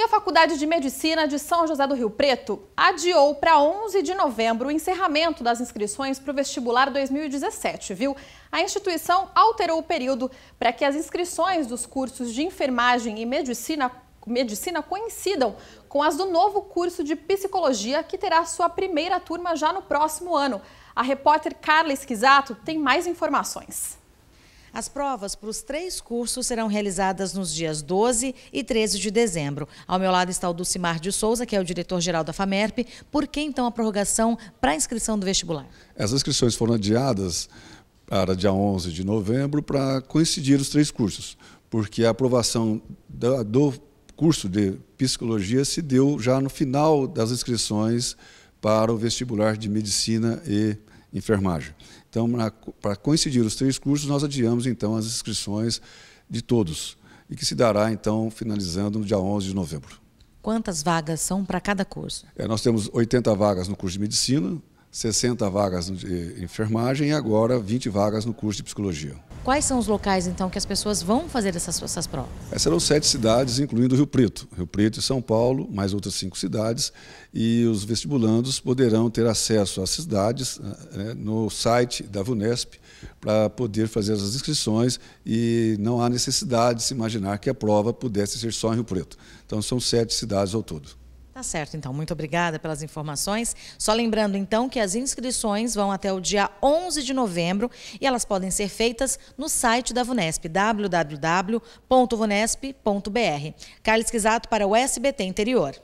E a Faculdade de Medicina de São José do Rio Preto adiou para 11 de novembro o encerramento das inscrições para o vestibular 2017, viu? A instituição alterou o período para que as inscrições dos cursos de enfermagem e medicina medicina coincidam com as do novo curso de psicologia que terá sua primeira turma já no próximo ano. A repórter Carla Esquisato tem mais informações. As provas para os três cursos serão realizadas nos dias 12 e 13 de dezembro. Ao meu lado está o Dulcimar de Souza, que é o diretor-geral da FAMERP. Por que então a prorrogação para a inscrição do vestibular? As inscrições foram adiadas para dia 11 de novembro para coincidir os três cursos, porque a aprovação do curso de psicologia se deu já no final das inscrições para o vestibular de medicina e enfermagem. Então, para coincidir os três cursos, nós adiamos então as inscrições de todos, e que se dará então finalizando no dia 11 de novembro. Quantas vagas são para cada curso? É, nós temos 80 vagas no curso de medicina, 60 vagas de enfermagem e agora 20 vagas no curso de psicologia. Quais são os locais, então, que as pessoas vão fazer essas, essas provas? Essas serão sete cidades, incluindo Rio Preto. Rio Preto e São Paulo, mais outras cinco cidades. E os vestibulandos poderão ter acesso às cidades né, né no site da VUNESP para poder fazer as inscrições e não há necessidade de se imaginar que a prova pudesse ser só em Rio Preto. Então, são sete cidades ao todo. Tá certo, então. Muito obrigada pelas informações. Só lembrando, então, que as inscrições vão até o dia 11 de novembro e elas podem ser feitas no site da Vunesp, www.vunesp.br. Carlos Quisato para o SBT Interior.